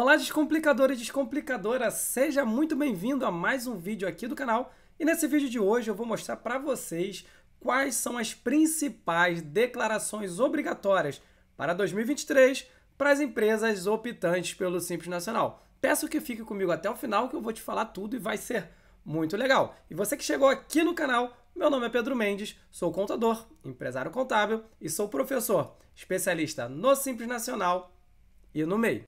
Olá, descomplicador e descomplicadora, seja muito bem-vindo a mais um vídeo aqui do canal. E nesse vídeo de hoje eu vou mostrar para vocês quais são as principais declarações obrigatórias para 2023 para as empresas optantes pelo Simples Nacional. Peço que fique comigo até o final que eu vou te falar tudo e vai ser muito legal. E você que chegou aqui no canal, meu nome é Pedro Mendes, sou contador, empresário contábil e sou professor, especialista no Simples Nacional e no MEI.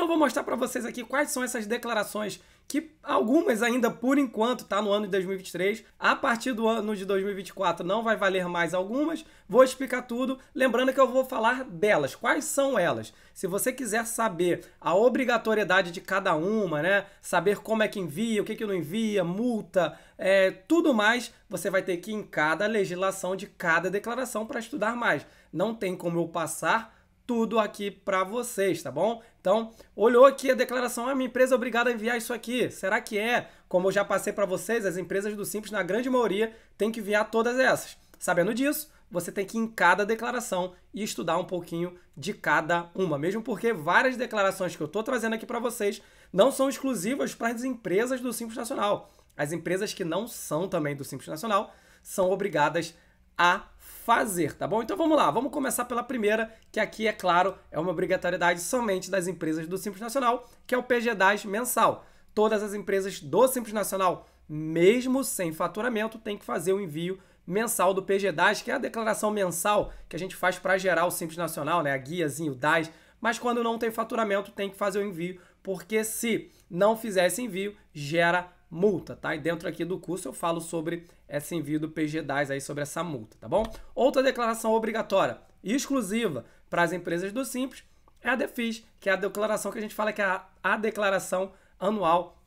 Então eu vou mostrar para vocês aqui quais são essas declarações que algumas ainda por enquanto está no ano de 2023. A partir do ano de 2024 não vai valer mais algumas. Vou explicar tudo, lembrando que eu vou falar delas. Quais são elas? Se você quiser saber a obrigatoriedade de cada uma, né? Saber como é que envia, o que, que não envia, multa, é, tudo mais, você vai ter que ir em cada legislação de cada declaração para estudar mais. Não tem como eu passar tudo aqui para vocês, tá bom? Então, olhou aqui a declaração, a ah, minha empresa é obrigada a enviar isso aqui. Será que é? Como eu já passei para vocês, as empresas do Simples, na grande maioria, têm que enviar todas essas. Sabendo disso, você tem que ir em cada declaração e estudar um pouquinho de cada uma, mesmo porque várias declarações que eu estou trazendo aqui para vocês não são exclusivas para as empresas do Simples Nacional. As empresas que não são também do Simples Nacional são obrigadas a fazer, tá bom? Então vamos lá, vamos começar pela primeira, que aqui, é claro, é uma obrigatoriedade somente das empresas do Simples Nacional, que é o PG10 mensal. Todas as empresas do Simples Nacional, mesmo sem faturamento, têm que fazer o envio mensal do PG10, que é a declaração mensal que a gente faz para gerar o Simples Nacional, né? a guiazinha, o DAS, mas quando não tem faturamento, tem que fazer o envio, porque se não fizer esse envio, gera multa, tá? E dentro aqui do curso eu falo sobre esse envio do PG10 aí, sobre essa multa, tá bom? Outra declaração obrigatória e exclusiva para as empresas do Simples é a DEFIS, que é a declaração que a gente fala que é a, a declaração anual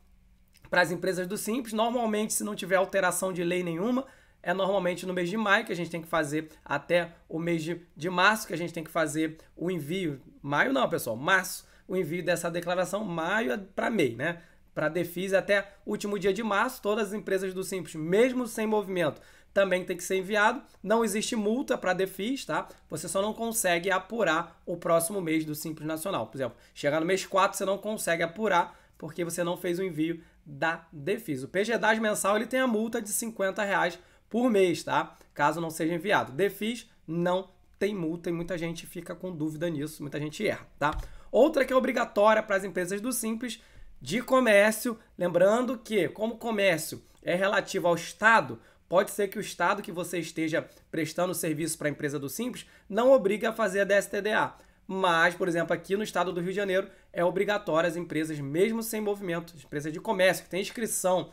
para as empresas do Simples. Normalmente, se não tiver alteração de lei nenhuma, é normalmente no mês de maio que a gente tem que fazer até o mês de, de março que a gente tem que fazer o envio. Maio não, pessoal, março o envio dessa declaração maio para MEI, né? Para DEFIS até último dia de março, todas as empresas do Simples, mesmo sem movimento, também tem que ser enviado. Não existe multa para DEFIS, tá? Você só não consegue apurar o próximo mês do Simples Nacional. Por exemplo, chegar no mês 4, você não consegue apurar porque você não fez o envio da DEFIS. O PGDAS mensal ele tem a multa de 50 reais por mês, tá? Caso não seja enviado. DEFIS não tem multa e muita gente fica com dúvida nisso, muita gente erra, tá? Outra que é obrigatória para as empresas do Simples de comércio, lembrando que, como comércio é relativo ao Estado, pode ser que o Estado que você esteja prestando serviço para a empresa do Simples não obrigue a fazer a DSTDA. Mas, por exemplo, aqui no estado do Rio de Janeiro é obrigatório as empresas, mesmo sem movimento, empresas de comércio que têm inscrição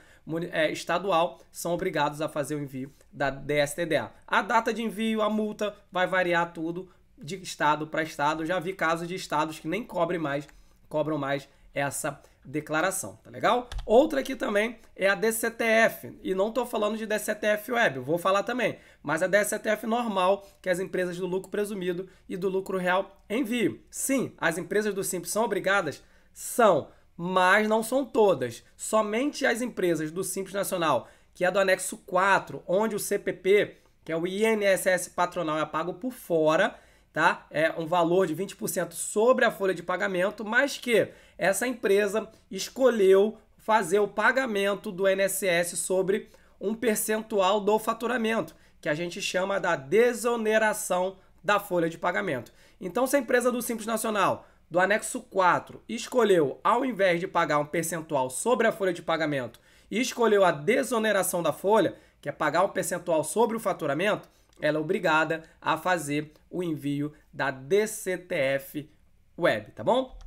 é, estadual, são obrigados a fazer o envio da DSTDA. A data de envio, a multa, vai variar tudo, de estado para estado. já vi casos de estados que nem cobrem mais, cobram mais essa declaração, tá legal? Outra aqui também é a DCTF, e não estou falando de DCTF Web, vou falar também, mas a DCTF normal, que as empresas do lucro presumido e do lucro real enviam. Sim, as empresas do Simples são obrigadas? São, mas não são todas. Somente as empresas do Simples Nacional, que é do anexo 4, onde o CPP, que é o INSS patronal, é pago por fora, tá? É um valor de 20% sobre a folha de pagamento, mas que essa empresa escolheu fazer o pagamento do INSS sobre um percentual do faturamento, que a gente chama da desoneração da folha de pagamento. Então, se a empresa do Simples Nacional, do anexo 4, escolheu, ao invés de pagar um percentual sobre a folha de pagamento, escolheu a desoneração da folha, que é pagar um percentual sobre o faturamento, ela é obrigada a fazer o envio da DCTF Web, tá bom?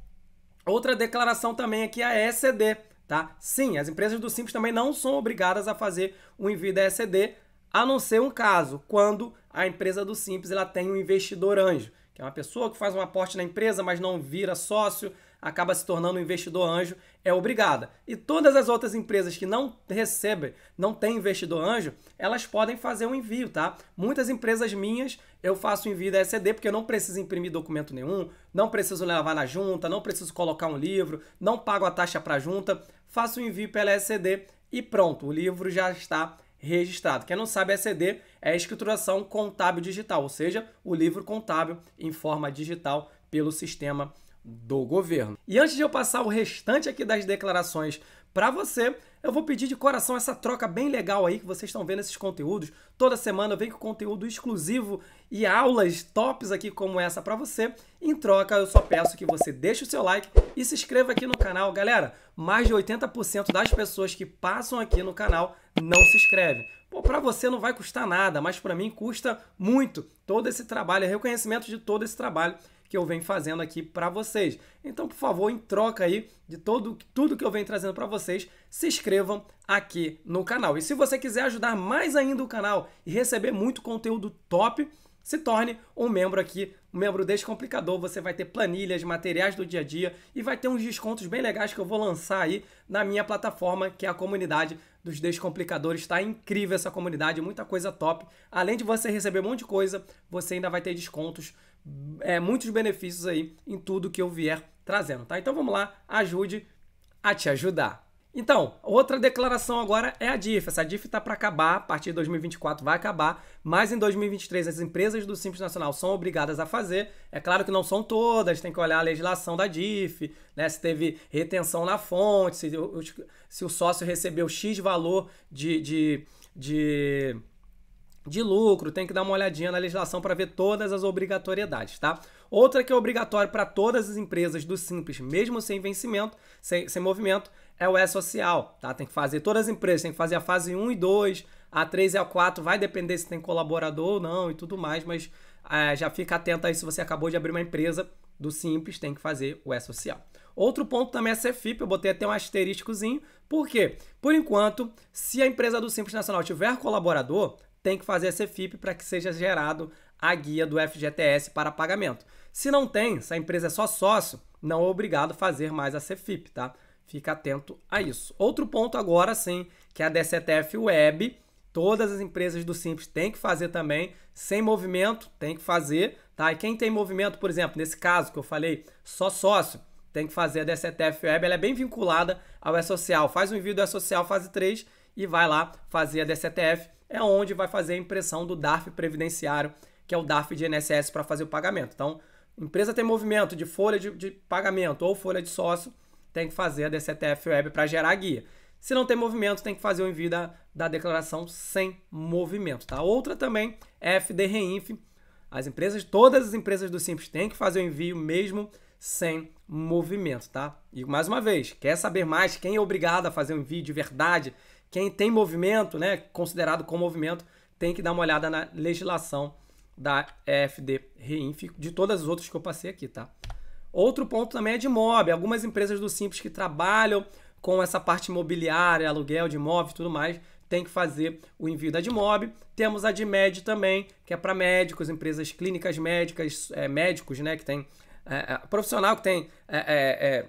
Outra declaração também aqui é a ECD, tá? Sim, as empresas do Simples também não são obrigadas a fazer o envio da ECD, a não ser um caso, quando a empresa do Simples ela tem um investidor anjo que é uma pessoa que faz um aporte na empresa, mas não vira sócio, acaba se tornando um investidor anjo, é obrigada. E todas as outras empresas que não recebem, não têm investidor anjo, elas podem fazer um envio, tá? Muitas empresas minhas eu faço envio da SED porque eu não preciso imprimir documento nenhum, não preciso levar na junta, não preciso colocar um livro, não pago a taxa para a junta, faço o envio pela SED e pronto, o livro já está registrado. Quem não sabe, ECD é a escrituração contábil digital, ou seja, o livro contábil em forma digital pelo sistema do governo. E antes de eu passar o restante aqui das declarações para você. Eu vou pedir de coração essa troca bem legal aí que vocês estão vendo esses conteúdos. Toda semana vem com conteúdo exclusivo e aulas tops aqui como essa para você. Em troca, eu só peço que você deixe o seu like e se inscreva aqui no canal. Galera, mais de 80% das pessoas que passam aqui no canal não se inscrevem. Pô, para você não vai custar nada, mas para mim custa muito todo esse trabalho, é reconhecimento de todo esse trabalho que eu venho fazendo aqui para vocês. Então, por favor, em troca aí de todo, tudo que eu venho trazendo para vocês, se inscrevam aqui no canal. E se você quiser ajudar mais ainda o canal e receber muito conteúdo top, se torne um membro aqui, um membro descomplicador. Você vai ter planilhas, materiais do dia a dia e vai ter uns descontos bem legais que eu vou lançar aí na minha plataforma, que é a comunidade dos descomplicadores. Está incrível essa comunidade, muita coisa top. Além de você receber um monte de coisa, você ainda vai ter descontos é, muitos benefícios aí em tudo que eu vier trazendo, tá? Então vamos lá, ajude a te ajudar. Então, outra declaração agora é a DIF. Essa DIF está para acabar, a partir de 2024 vai acabar, mas em 2023 as empresas do Simples Nacional são obrigadas a fazer. É claro que não são todas, tem que olhar a legislação da DIF, né? se teve retenção na fonte, se, se o sócio recebeu X valor de, de, de de lucro, tem que dar uma olhadinha na legislação para ver todas as obrigatoriedades, tá? Outra que é obrigatório para todas as empresas do Simples, mesmo sem vencimento, sem, sem movimento, é o E-Social, tá? Tem que fazer, todas as empresas tem que fazer a fase 1 e 2, a 3 e a 4, vai depender se tem colaborador ou não e tudo mais, mas é, já fica atento aí se você acabou de abrir uma empresa do Simples, tem que fazer o E-Social. Outro ponto também é CFIP, eu botei até um asteriscozinho, por quê? Por enquanto, se a empresa do Simples Nacional tiver colaborador, tem que fazer a FIP para que seja gerado a guia do FGTS para pagamento. Se não tem, se a empresa é só sócio, não é obrigado a fazer mais a CFIP, tá? Fica atento a isso. Outro ponto agora sim, que é a DCTF Web, todas as empresas do Simples têm que fazer também, sem movimento, tem que fazer, tá? E quem tem movimento, por exemplo, nesse caso que eu falei, só sócio, tem que fazer a DCTF Web, ela é bem vinculada ao E-Social. Faz um envio do E-Social fase 3 e vai lá fazer a DCTF é onde vai fazer a impressão do DARF previdenciário, que é o DARF de INSS para fazer o pagamento. Então, empresa tem movimento de folha de, de pagamento ou folha de sócio, tem que fazer a DCTF Web para gerar a guia. Se não tem movimento, tem que fazer o envio da, da declaração sem movimento, tá? Outra também é FD Reinf. As empresas, todas as empresas do Simples têm que fazer o envio mesmo sem movimento, tá? E mais uma vez, quer saber mais quem é obrigado a fazer um envio de verdade quem tem movimento, né, considerado com movimento, tem que dar uma olhada na legislação da EFD Reinf, de todas as outras que eu passei aqui, tá? Outro ponto também é de mob. Algumas empresas do Simples que trabalham com essa parte imobiliária, aluguel de imóvel e tudo mais, tem que fazer o envio da Admob. Temos a Admed também, que é para médicos, empresas clínicas médicas, é, médicos, né, que tem é, é, profissional que tem é, é, é,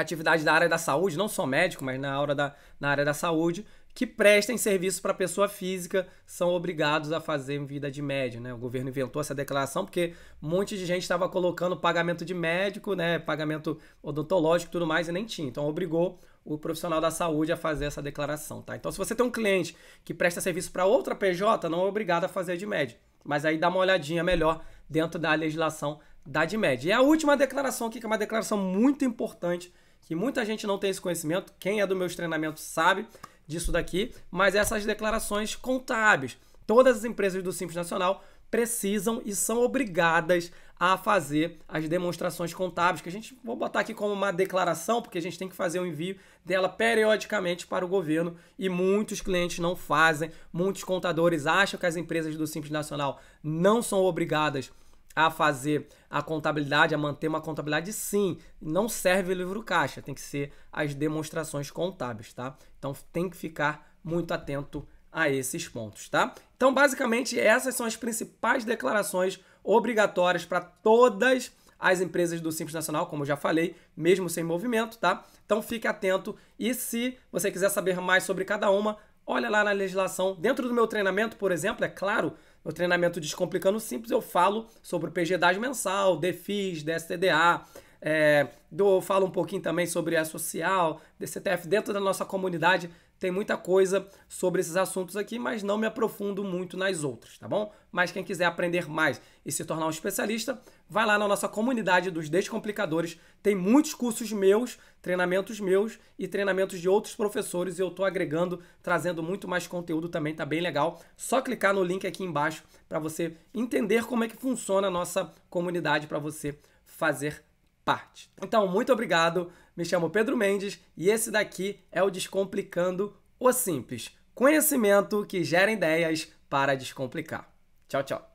atividades da área da saúde, não só médico, mas na, da, na área da saúde, que prestem serviço para pessoa física, são obrigados a fazer em vida de médio. Né? O governo inventou essa declaração porque um monte de gente estava colocando pagamento de médico, né? pagamento odontológico e tudo mais, e nem tinha. Então obrigou o profissional da saúde a fazer essa declaração. Tá? Então, se você tem um cliente que presta serviço para outra PJ, não é obrigado a fazer de médio. Mas aí dá uma olhadinha melhor dentro da legislação da de médio. E a última declaração aqui, que é uma declaração muito importante que muita gente não tem esse conhecimento, quem é do meu treinamento sabe disso daqui, mas essas declarações contábeis. Todas as empresas do Simples Nacional precisam e são obrigadas a fazer as demonstrações contábeis, que a gente vou botar aqui como uma declaração, porque a gente tem que fazer o um envio dela periodicamente para o governo e muitos clientes não fazem, muitos contadores acham que as empresas do Simples Nacional não são obrigadas a a fazer a contabilidade, a manter uma contabilidade, sim, não serve o livro caixa, tem que ser as demonstrações contábeis, tá? Então tem que ficar muito atento a esses pontos, tá? Então, basicamente, essas são as principais declarações obrigatórias para todas as empresas do Simples Nacional, como eu já falei, mesmo sem movimento, tá? Então fique atento e se você quiser saber mais sobre cada uma, olha lá na legislação. Dentro do meu treinamento, por exemplo, é claro, no treinamento Descomplicando Simples eu falo sobre o PG DAS mensal, DFIS, DSTDA, é, do, falo um pouquinho também sobre a social, DCTF. Dentro da nossa comunidade tem muita coisa sobre esses assuntos aqui, mas não me aprofundo muito nas outras, tá bom? Mas quem quiser aprender mais e se tornar um especialista, vai lá na nossa comunidade dos Descomplicadores. Tem muitos cursos meus, treinamentos meus e treinamentos de outros professores. E eu estou agregando, trazendo muito mais conteúdo também, tá bem legal. Só clicar no link aqui embaixo para você entender como é que funciona a nossa comunidade, para você fazer parte. Então, muito obrigado. Me chamo Pedro Mendes e esse daqui é o Descomplicando o Simples. Conhecimento que gera ideias para descomplicar. Tchau, tchau.